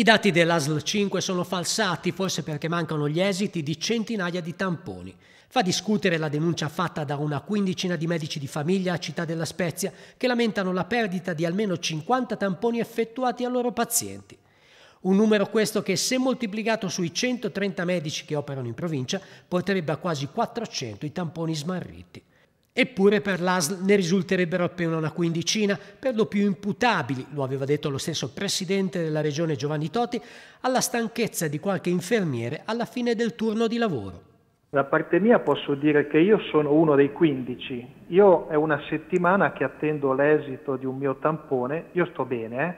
I dati dell'ASL 5 sono falsati, forse perché mancano gli esiti di centinaia di tamponi. Fa discutere la denuncia fatta da una quindicina di medici di famiglia a Città della Spezia che lamentano la perdita di almeno 50 tamponi effettuati a loro pazienti. Un numero questo che se moltiplicato sui 130 medici che operano in provincia porterebbe a quasi 400 i tamponi smarriti. Eppure per l'ASL ne risulterebbero appena una quindicina, per lo più imputabili, lo aveva detto lo stesso presidente della regione Giovanni Toti, alla stanchezza di qualche infermiere alla fine del turno di lavoro. Da parte mia posso dire che io sono uno dei 15. Io è una settimana che attendo l'esito di un mio tampone, io sto bene, eh?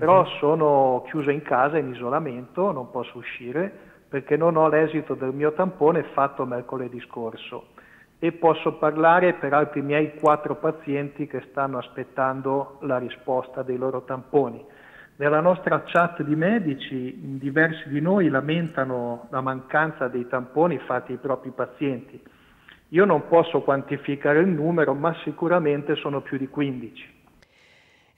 però uh sono chiuso in casa in isolamento, non posso uscire perché non ho l'esito del mio tampone fatto mercoledì scorso e posso parlare per altri miei quattro pazienti che stanno aspettando la risposta dei loro tamponi. Nella nostra chat di medici diversi di noi lamentano la mancanza dei tamponi fatti ai propri pazienti. Io non posso quantificare il numero, ma sicuramente sono più di 15.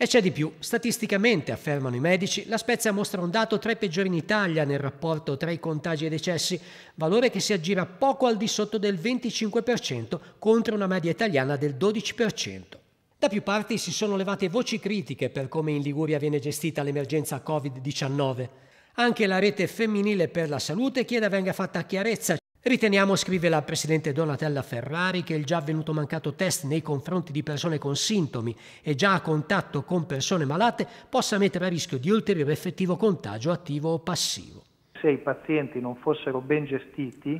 E c'è di più, statisticamente, affermano i medici, la Spezia mostra un dato tra i peggiori in Italia nel rapporto tra i contagi e i decessi, valore che si aggira poco al di sotto del 25% contro una media italiana del 12%. Da più parti si sono levate voci critiche per come in Liguria viene gestita l'emergenza Covid-19. Anche la rete femminile per la salute chiede venga fatta chiarezza Riteniamo, scrive la Presidente Donatella Ferrari, che il già avvenuto mancato test nei confronti di persone con sintomi e già a contatto con persone malate possa mettere a rischio di ulteriore effettivo contagio attivo o passivo. Se i pazienti non fossero ben gestiti,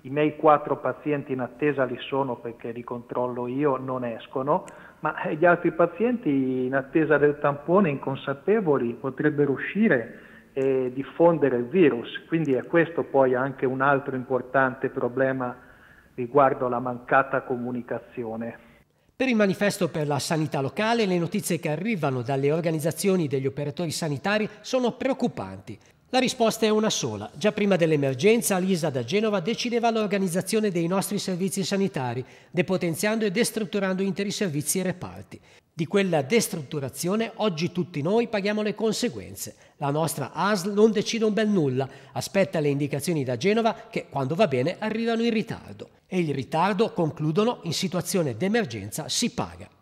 i miei quattro pazienti in attesa li sono perché li controllo io, non escono, ma gli altri pazienti in attesa del tampone inconsapevoli potrebbero uscire e diffondere il virus. Quindi è questo poi anche un altro importante problema riguardo alla mancata comunicazione. Per il manifesto per la sanità locale le notizie che arrivano dalle organizzazioni degli operatori sanitari sono preoccupanti. La risposta è una sola. Già prima dell'emergenza l'ISA da Genova decideva l'organizzazione dei nostri servizi sanitari, depotenziando e destrutturando interi servizi e reparti. Di quella destrutturazione oggi tutti noi paghiamo le conseguenze. La nostra ASL non decide un bel nulla, aspetta le indicazioni da Genova che, quando va bene, arrivano in ritardo. E il ritardo, concludono, in situazione d'emergenza si paga.